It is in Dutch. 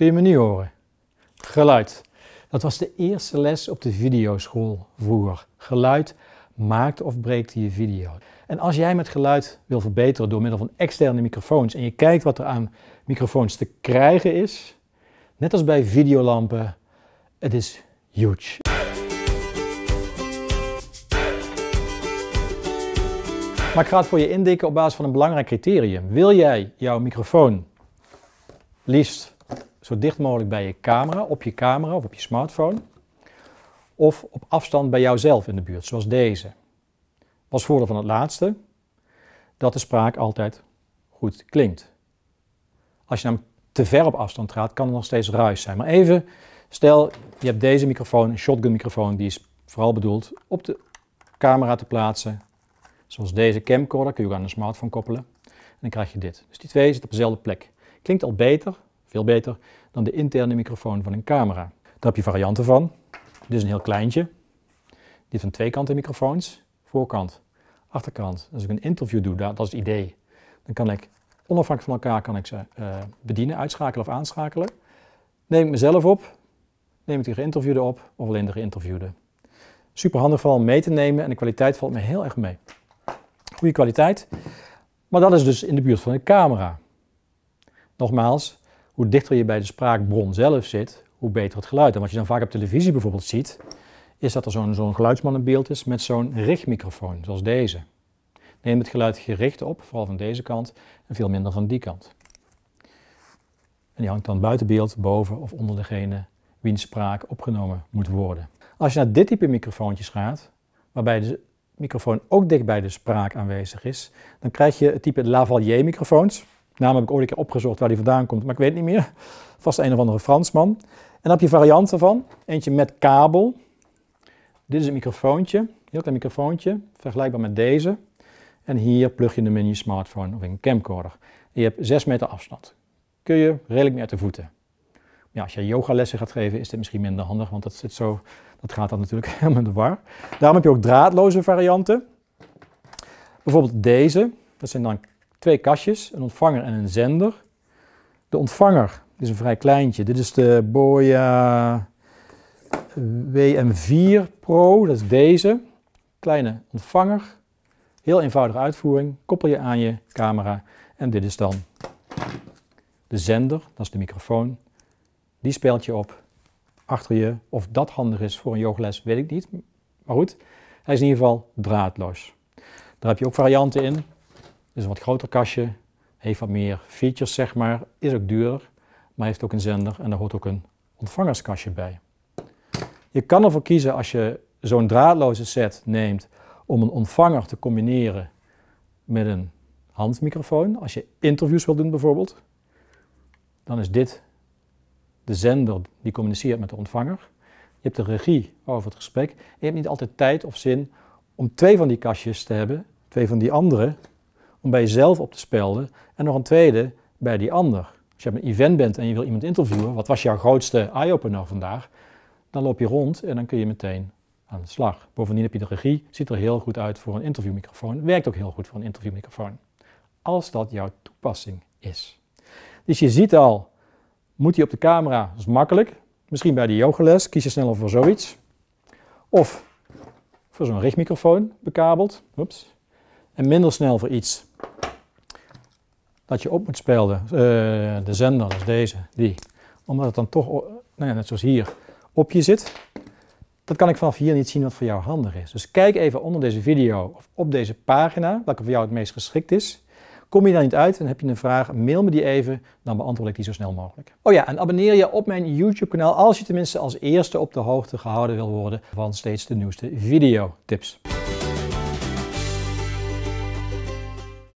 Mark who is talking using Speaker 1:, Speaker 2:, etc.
Speaker 1: Kun je me nu horen? Geluid. Dat was de eerste les op de videoschool vroeger. Geluid maakt of breekt je video. En als jij met geluid wil verbeteren door middel van externe microfoons en je kijkt wat er aan microfoons te krijgen is, net als bij videolampen, het is huge. Maar ik ga het voor je indikken op basis van een belangrijk criterium. Wil jij jouw microfoon liefst zo dicht mogelijk bij je camera, op je camera of op je smartphone. Of op afstand bij jouzelf in de buurt, zoals deze. Als voordeel van het laatste, dat de spraak altijd goed klinkt. Als je hem nou te ver op afstand gaat, kan het nog steeds ruis zijn. Maar even, stel je hebt deze microfoon, een shotgun microfoon, die is vooral bedoeld op de camera te plaatsen. Zoals deze camcorder, kun je ook aan een smartphone koppelen. En dan krijg je dit. Dus die twee zitten op dezelfde plek. Klinkt al beter, veel beter dan de interne microfoon van een camera. Daar heb je varianten van. Dit is een heel kleintje. Dit van twee kanten microfoons. Voorkant, achterkant. Als ik een interview doe, dat is het idee. Dan kan ik onafhankelijk van elkaar kan ik ze eh, bedienen, uitschakelen of aanschakelen. Neem ik mezelf op, neem ik de geïnterviewde op of alleen de geïnterviewde. Super handig vooral om mee te nemen en de kwaliteit valt me heel erg mee. Goede kwaliteit, maar dat is dus in de buurt van een camera. Nogmaals, hoe dichter je bij de spraakbron zelf zit, hoe beter het geluid. En wat je dan vaak op televisie bijvoorbeeld ziet, is dat er zo'n zo'n geluidsman in beeld is met zo'n richtmicrofoon, zoals deze. Neem het geluid gericht op, vooral van deze kant, en veel minder van die kant. En die hangt dan buiten beeld, boven of onder degene wiens spraak opgenomen moet worden. Als je naar dit type microfoontjes gaat, waarbij de microfoon ook dicht bij de spraak aanwezig is, dan krijg je het type lavalier microfoons naam heb ik ooit een keer opgezocht waar die vandaan komt, maar ik weet niet meer. Vast een of andere Fransman. En dan heb je varianten van. Eentje met kabel. Dit is een microfoontje, heel klein microfoontje, vergelijkbaar met deze. En hier plug je hem in je smartphone of in een camcorder. En je hebt 6 meter afstand. Kun je redelijk meer uit de voeten. Ja, als je yogalessen gaat geven is dit misschien minder handig, want dat, zit zo, dat gaat dan natuurlijk helemaal in de war. Daarom heb je ook draadloze varianten. Bijvoorbeeld deze, dat zijn dan twee kastjes, een ontvanger en een zender. De ontvanger is een vrij kleintje. Dit is de Boya WM4 Pro, dat is deze. Kleine ontvanger, heel eenvoudige uitvoering. Koppel je aan je camera en dit is dan de zender, dat is de microfoon. Die speelt je op achter je. Of dat handig is voor een yogales, weet ik niet. Maar goed, hij is in ieder geval draadloos. Daar heb je ook varianten in. Dus een wat groter kastje, heeft wat meer features zeg maar, is ook duurder, maar heeft ook een zender en daar hoort ook een ontvangerskastje bij. Je kan ervoor kiezen als je zo'n draadloze set neemt om een ontvanger te combineren met een handmicrofoon. Als je interviews wil doen bijvoorbeeld, dan is dit de zender die communiceert met de ontvanger. Je hebt de regie over het gesprek. je hebt niet altijd tijd of zin om twee van die kastjes te hebben, twee van die andere, om bij jezelf op te spelden. En nog een tweede, bij die ander. Als je op een event bent en je wil iemand interviewen, wat was jouw grootste eye-opener vandaag? Dan loop je rond en dan kun je meteen aan de slag. Bovendien heb je de regie, ziet er heel goed uit voor een interviewmicrofoon, werkt ook heel goed voor een interviewmicrofoon. Als dat jouw toepassing is. Dus je ziet al, moet hij op de camera, dat is makkelijk. Misschien bij de yogales kies je sneller voor zoiets. Of voor zo'n richtmicrofoon bekabeld. Oeps en minder snel voor iets dat je op moet spelen, eh, de zender, dus deze, die. Omdat het dan toch, nou ja, net zoals hier, op je zit. Dat kan ik vanaf hier niet zien wat voor jou handig is. Dus kijk even onder deze video of op deze pagina, welke voor jou het meest geschikt is. Kom je daar niet uit en heb je een vraag, mail me die even, dan beantwoord ik die zo snel mogelijk. Oh ja, en abonneer je op mijn YouTube-kanaal als je tenminste als eerste op de hoogte gehouden wil worden van steeds de nieuwste videotips.